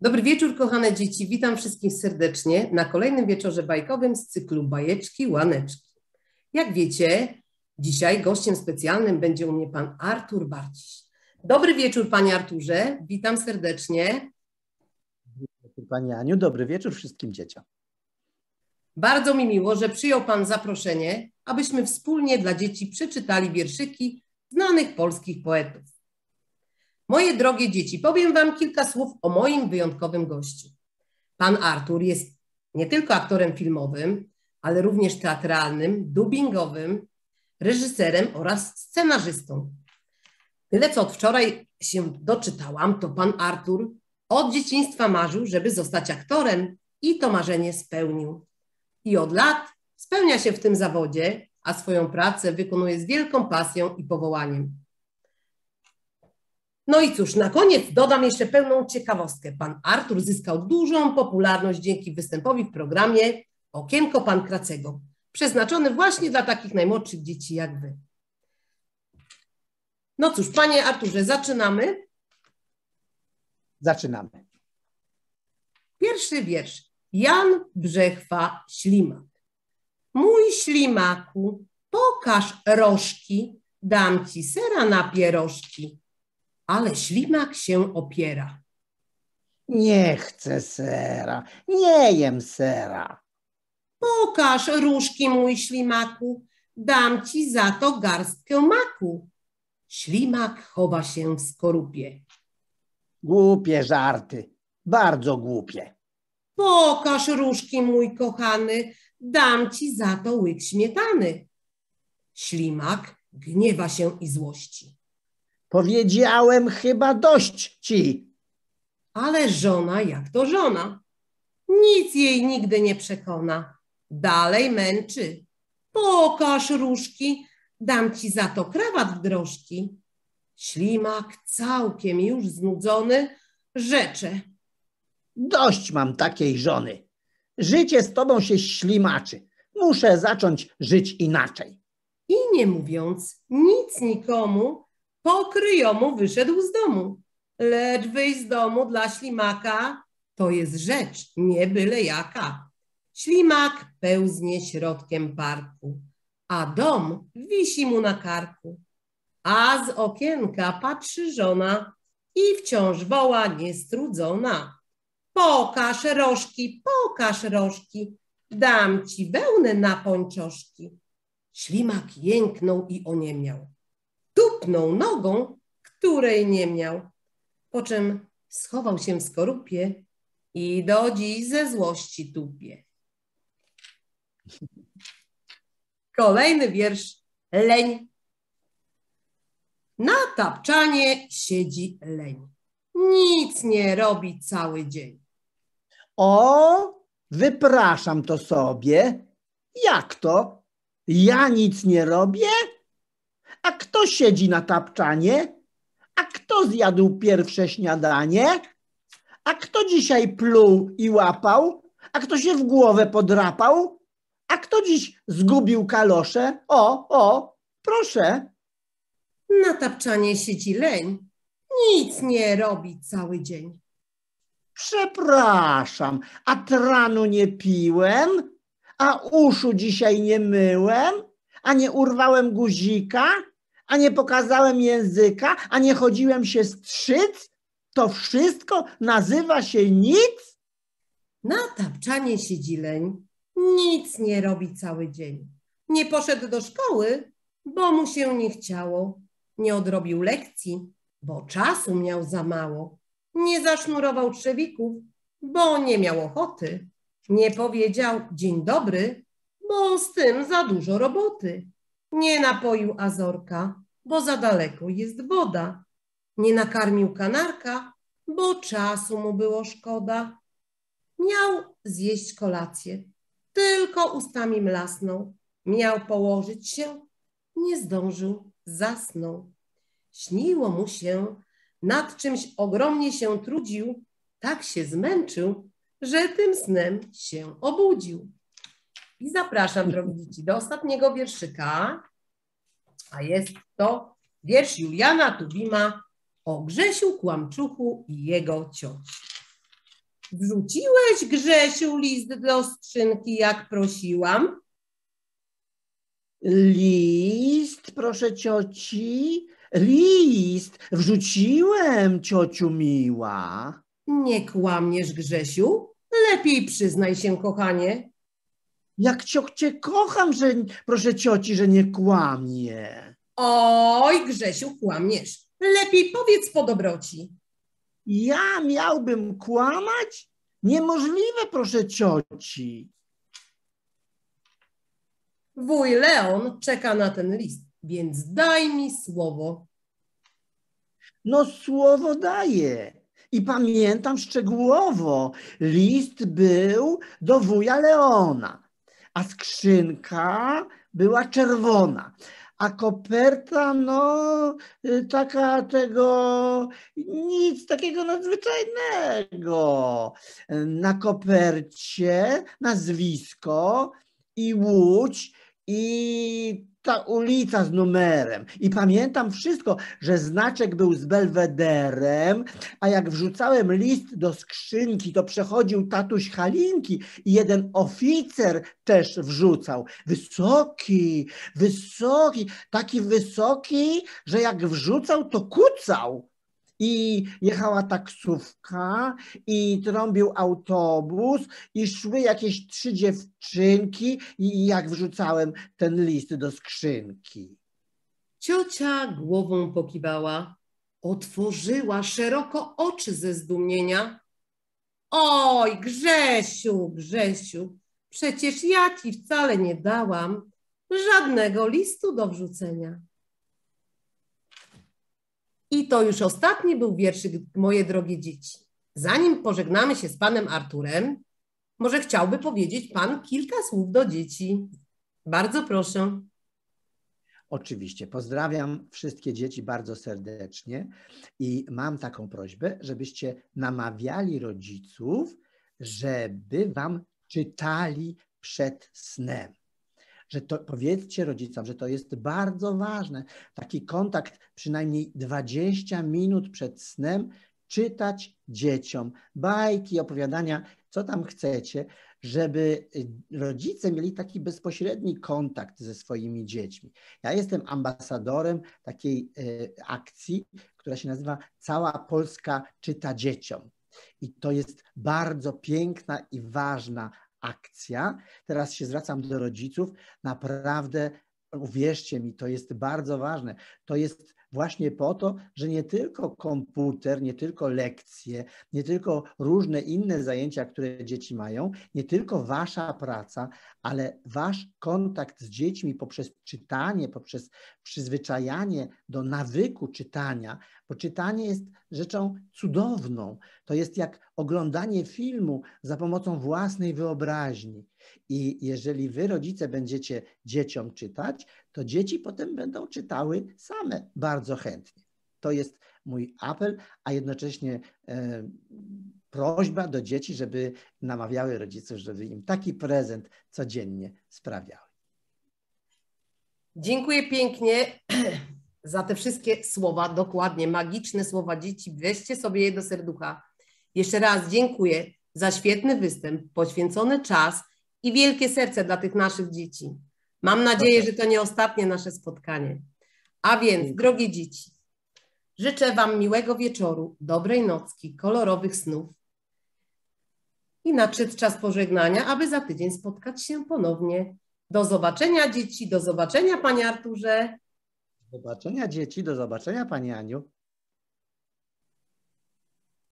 Dobry wieczór, kochane dzieci. Witam wszystkich serdecznie na kolejnym wieczorze bajkowym z cyklu Bajeczki Łaneczki. Jak wiecie, dzisiaj gościem specjalnym będzie u mnie pan Artur Barciś. Dobry wieczór, panie Arturze. Witam serdecznie. Dobry pani Aniu. Dobry wieczór wszystkim dzieciom. Bardzo mi miło, że przyjął pan zaproszenie, abyśmy wspólnie dla dzieci przeczytali wierszyki znanych polskich poetów. Moje drogie dzieci, powiem Wam kilka słów o moim wyjątkowym gościu. Pan Artur jest nie tylko aktorem filmowym, ale również teatralnym, dubbingowym, reżyserem oraz scenarzystą. Tyle co od wczoraj się doczytałam, to pan Artur od dzieciństwa marzył, żeby zostać aktorem i to marzenie spełnił. I od lat spełnia się w tym zawodzie, a swoją pracę wykonuje z wielką pasją i powołaniem. No i cóż, na koniec dodam jeszcze pełną ciekawostkę. Pan Artur zyskał dużą popularność dzięki występowi w programie Okienko Pan Kracego, przeznaczony właśnie dla takich najmłodszych dzieci jak wy. No cóż, panie Arturze, zaczynamy. Zaczynamy. Pierwszy wiersz. Jan Brzechwa Ślimak. Mój ślimaku, pokaż rożki, dam ci sera na pierożki ale ślimak się opiera. Nie chcę sera, nie jem sera. Pokaż różki, mój ślimaku, dam ci za to garstkę maku. Ślimak chowa się w skorupie. Głupie żarty, bardzo głupie. Pokaż różki, mój kochany, dam ci za to łyk śmietany. Ślimak gniewa się i złości. Powiedziałem chyba dość ci. Ale żona jak to żona. Nic jej nigdy nie przekona. Dalej męczy. Pokaż różki, dam ci za to krawat w drożki. Ślimak całkiem już znudzony rzecze. Dość mam takiej żony. Życie z tobą się ślimaczy. Muszę zacząć żyć inaczej. I nie mówiąc nic nikomu, po kryjomu wyszedł z domu. Lecz wyjść z domu dla ślimaka to jest rzecz nie byle jaka. Ślimak pełznie środkiem parku, a dom wisi mu na karku. A z okienka patrzy żona i wciąż woła niestrudzona. Pokaż rożki, pokaż rożki, dam ci wełnę na pończoszki. Ślimak jęknął i oniemiał kopnął nogą, której nie miał, po czym schował się w skorupie i do dziś ze złości tupie. Kolejny wiersz, leń. Na tapczanie siedzi leń. Nic nie robi cały dzień. O, wypraszam to sobie. Jak to? Ja nic nie robię? A kto siedzi na tapczanie? A kto zjadł pierwsze śniadanie? A kto dzisiaj pluł i łapał? A kto się w głowę podrapał? A kto dziś zgubił kalosze? O, o, proszę. Na tapczanie siedzi leń. Nic nie robi cały dzień. Przepraszam, a tranu nie piłem? A uszu dzisiaj nie myłem? A nie urwałem guzika? a nie pokazałem języka, a nie chodziłem się strzyc, to wszystko nazywa się nic? Na tapczanie siedzileń nic nie robi cały dzień. Nie poszedł do szkoły, bo mu się nie chciało. Nie odrobił lekcji, bo czasu miał za mało. Nie zasznurował trzewików, bo nie miał ochoty. Nie powiedział dzień dobry, bo z tym za dużo roboty. Nie napoił Azorka, bo za daleko jest woda. Nie nakarmił kanarka, bo czasu mu było szkoda. Miał zjeść kolację, tylko ustami mlasnął. Miał położyć się, nie zdążył, zasnął. Śniło mu się, nad czymś ogromnie się trudził, tak się zmęczył, że tym snem się obudził. I zapraszam, drogi dzieci, do ostatniego wierszyka a jest to wiersz Juliana Tuwima o Grzesiu Kłamczuchu i jego cioci. Wrzuciłeś, Grzesiu, list do skrzynki, jak prosiłam? List, proszę cioci, list, wrzuciłem, ciociu miła. Nie kłamiesz, Grzesiu, lepiej przyznaj się, kochanie. Jak cię, cię kocham, że proszę cioci, że nie kłamie. Oj, Grzesiu, kłamiesz. Lepiej powiedz po dobroci. Ja miałbym kłamać? Niemożliwe, proszę cioci. Wuj Leon czeka na ten list, więc daj mi słowo. No słowo daję. I pamiętam szczegółowo, list był do wuja Leona a skrzynka była czerwona. A koperta, no, y, taka tego, nic takiego nadzwyczajnego. Na kopercie nazwisko i łódź i ta ulica z numerem. I pamiętam wszystko, że znaczek był z belwederem, a jak wrzucałem list do skrzynki, to przechodził tatuś Halinki i jeden oficer też wrzucał. Wysoki, wysoki, taki wysoki, że jak wrzucał, to kucał i jechała taksówka i trąbił autobus i szły jakieś trzy dziewczynki i jak wrzucałem ten list do skrzynki. Ciocia głową pokiwała, otworzyła szeroko oczy ze zdumienia. Oj, Grzesiu, Grzesiu, przecież ja ci wcale nie dałam żadnego listu do wrzucenia. I to już ostatni był wierszyk, moje drogie dzieci. Zanim pożegnamy się z panem Arturem, może chciałby powiedzieć pan kilka słów do dzieci. Bardzo proszę. Oczywiście. Pozdrawiam wszystkie dzieci bardzo serdecznie i mam taką prośbę, żebyście namawiali rodziców, żeby wam czytali przed snem że to powiedzcie rodzicom, że to jest bardzo ważne. Taki kontakt przynajmniej 20 minut przed snem czytać dzieciom bajki, opowiadania, co tam chcecie, żeby y, rodzice mieli taki bezpośredni kontakt ze swoimi dziećmi. Ja jestem ambasadorem takiej y, akcji, która się nazywa Cała Polska czyta dzieciom. I to jest bardzo piękna i ważna akcja. Teraz się zwracam do rodziców. Naprawdę uwierzcie mi, to jest bardzo ważne. To jest właśnie po to, że nie tylko komputer, nie tylko lekcje, nie tylko różne inne zajęcia, które dzieci mają, nie tylko wasza praca, ale wasz kontakt z dziećmi poprzez czytanie, poprzez przyzwyczajanie do nawyku czytania, bo czytanie jest rzeczą cudowną. To jest jak oglądanie filmu za pomocą własnej wyobraźni. I jeżeli wy, rodzice, będziecie dzieciom czytać, to dzieci potem będą czytały same bardzo chętnie. To jest mój apel, a jednocześnie e, prośba do dzieci, żeby namawiały rodziców, żeby im taki prezent codziennie sprawiały. Dziękuję pięknie za te wszystkie słowa, dokładnie magiczne słowa dzieci. Weźcie sobie je do serducha. Jeszcze raz dziękuję za świetny występ, poświęcony czas i wielkie serce dla tych naszych dzieci. Mam nadzieję, że to nie ostatnie nasze spotkanie. A więc, drogie dzieci, życzę Wam miłego wieczoru, dobrej nocki, kolorowych snów. I nadszedł czas pożegnania, aby za tydzień spotkać się ponownie. Do zobaczenia, dzieci, do zobaczenia, Panie Arturze. Do zobaczenia, dzieci, do zobaczenia, Pani Aniu.